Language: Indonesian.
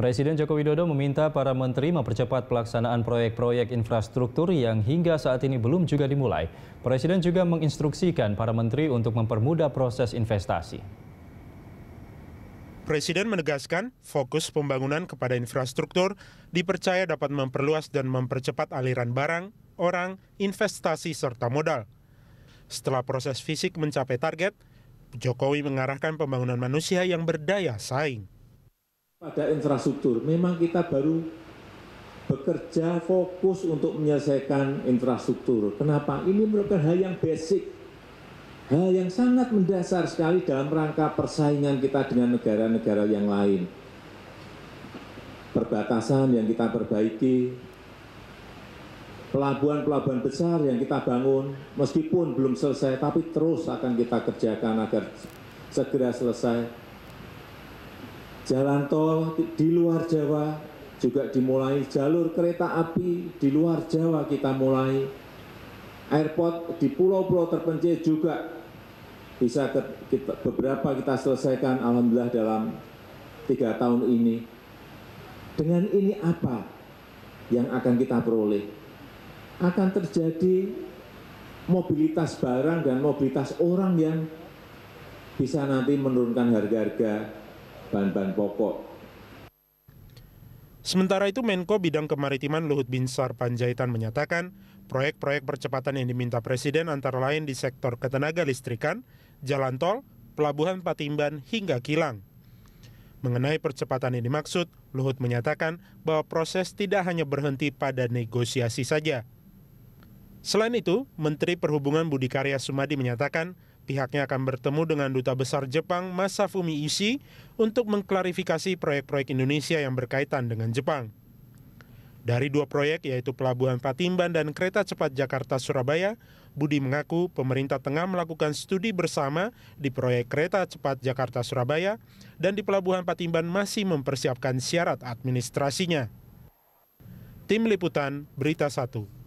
Presiden Joko Widodo meminta para menteri mempercepat pelaksanaan proyek-proyek infrastruktur yang hingga saat ini belum juga dimulai. Presiden juga menginstruksikan para menteri untuk mempermudah proses investasi. Presiden menegaskan fokus pembangunan kepada infrastruktur dipercaya dapat memperluas dan mempercepat aliran barang, orang, investasi, serta modal. Setelah proses fisik mencapai target, Jokowi mengarahkan pembangunan manusia yang berdaya saing pada infrastruktur memang kita baru bekerja fokus untuk menyelesaikan infrastruktur. Kenapa? Ini merupakan hal yang basic, hal yang sangat mendasar sekali dalam rangka persaingan kita dengan negara-negara yang lain. Perbatasan yang kita perbaiki, pelabuhan-pelabuhan besar yang kita bangun, meskipun belum selesai, tapi terus akan kita kerjakan agar segera selesai jalan tol di luar Jawa juga dimulai, jalur kereta api di luar Jawa kita mulai, airport di pulau-pulau terpencil juga bisa ke, kita, beberapa kita selesaikan alhamdulillah dalam tiga tahun ini. Dengan ini apa yang akan kita peroleh? Akan terjadi mobilitas barang dan mobilitas orang yang bisa nanti menurunkan harga-harga bahan-bahan pokok. Sementara itu Menko Bidang Kemaritiman Luhut Binsar Panjaitan menyatakan, proyek-proyek percepatan yang diminta Presiden antara lain di sektor ketenaga listrikan, jalan tol, pelabuhan Patimban hingga kilang. Mengenai percepatan yang dimaksud, Luhut menyatakan bahwa proses tidak hanya berhenti pada negosiasi saja. Selain itu, Menteri Perhubungan Budi Karya Sumadi menyatakan pihaknya akan bertemu dengan Duta Besar Jepang Masafumi Ishii untuk mengklarifikasi proyek-proyek Indonesia yang berkaitan dengan Jepang. Dari dua proyek yaitu Pelabuhan Patimban dan Kereta Cepat Jakarta-Surabaya, Budi mengaku pemerintah tengah melakukan studi bersama di proyek Kereta Cepat Jakarta-Surabaya dan di Pelabuhan Patimban masih mempersiapkan syarat administrasinya. Tim Liputan, Berita 1.